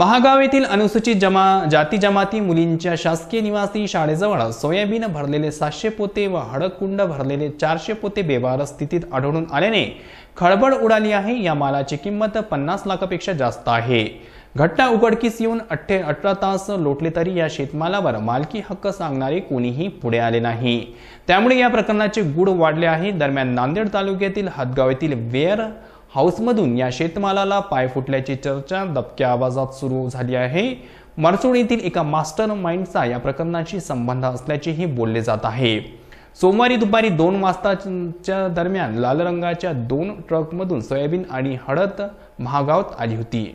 महागाव येथील अनुसूचित जमा जाती जमाती मुलींच्या शासकीय निवासी शाळेजवळ सोयाबीन भरलेले सातशे पोते व हडकुंड भरलेले चारशे पोते बेवार स्थितीत आढळून आल्याने खळबळ उडाली आहे या मालाची किंमत पन्नास लाखापेक्षा जास्त आहे घटना उघडकीस येऊन अठ्ठे अठरा तास लोटले तरी या शेतमालावर मालकी हक्क सांगणारे कोणीही पुढे आले नाही त्यामुळे या प्रकरणाचे गुढ वाढले आहे दरम्यान नांदेड तालुक्यातील हदगाव येथील वेअर हाऊसमधून या शेतमालाला पाय फुटल्याची चर्चा दबक्या आवाजात सुरू झाली आहे मरसूड एका मास्टर माइंडचा या प्रकरणाशी संबंध असल्याचेही बोलले जात आहे सोमवारी दुपारी दोन वाजताच्या दरम्यान लाल रंगाच्या दोन ट्रकमधून सोयाबीन आणि हळद महागावत आली होती